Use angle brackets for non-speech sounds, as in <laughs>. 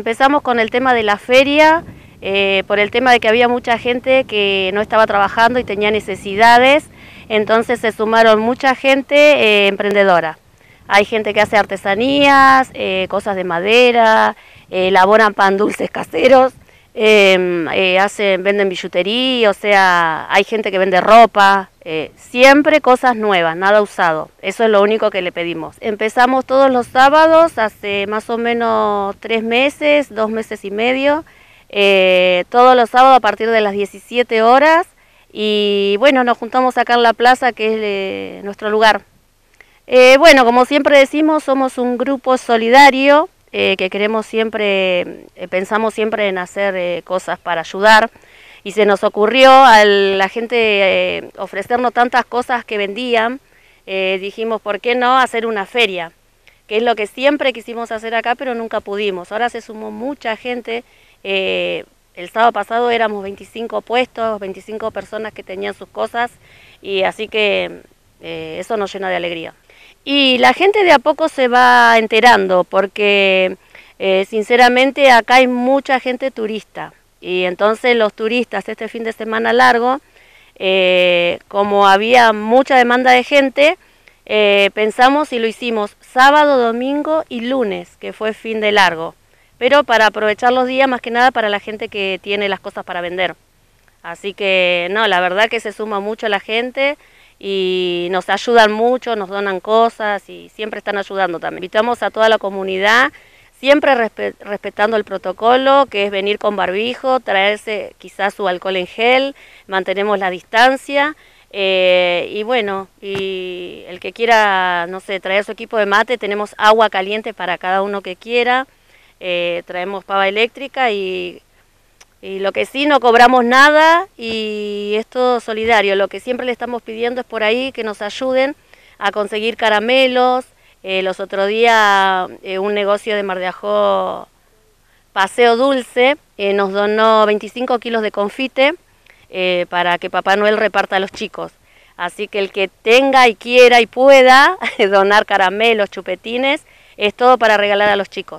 Empezamos con el tema de la feria, eh, por el tema de que había mucha gente que no estaba trabajando y tenía necesidades, entonces se sumaron mucha gente eh, emprendedora. Hay gente que hace artesanías, eh, cosas de madera, elaboran pan dulces caseros, Em, eh, hacen, venden billutería, o sea, hay gente que vende ropa, eh, siempre cosas nuevas, nada usado. Eso es lo único que le pedimos. Empezamos todos los sábados, hace más o menos tres meses, dos meses y medio, eh, todos los sábados a partir de las 17 horas. Y bueno, nos juntamos acá en la plaza, que es eh, nuestro lugar. bueno, como siempre decimos, somos un grupo solidario eh, que queremos siempre, eh, pensamos siempre en hacer eh, cosas para ayudar y se nos ocurrió a la gente ofrecernos tantas cosas que vendían, dijimos, ¿por qué no hacer una feria? Que es lo que siempre quisimos hacer acá, pero nunca pudimos. Ahora se sumó mucha gente. el sábado pasado éramos 25 puestos, 25 personas que tenían sus cosas, y así que eso nos llena de alegría. Y la gente de a poco se va enterando porque eh, sinceramente acá hay mucha gente turista y entonces los turistas este fin de semana largo, eh, como había mucha demanda de gente, eh, pensamos y lo hicimos sábado, domingo y lunes, que fue fin de largo, pero para aprovechar los días más que nada para la gente que tiene las cosas para vender. Así que no, la verdad que se suma mucho la gente y nos ayudan mucho, nos donan cosas y siempre están ayudando también. Invitamos a toda la comunidad, siempre respetando el protocolo, que es venir con barbijo, traerse quizás su alcohol en gel, mantenemos la distancia. Eh, y bueno, y el que quiera, no sé, traer su equipo de mate, tenemos agua caliente para cada uno que quiera. Eh, traemos pava eléctrica y y lo que sí, no cobramos nada y es todo solidario. Lo que siempre le estamos pidiendo es por ahí que nos ayuden a conseguir caramelos. Eh, los otro día eh, un negocio de Mar Paseo Dulce, eh, nos donó 25 kilos de confite para que Papá Noel reparta a los chicos. Así que el que tenga y quiera y pueda <laughs> donar caramelos, chupetines, es todo para regalar a los chicos.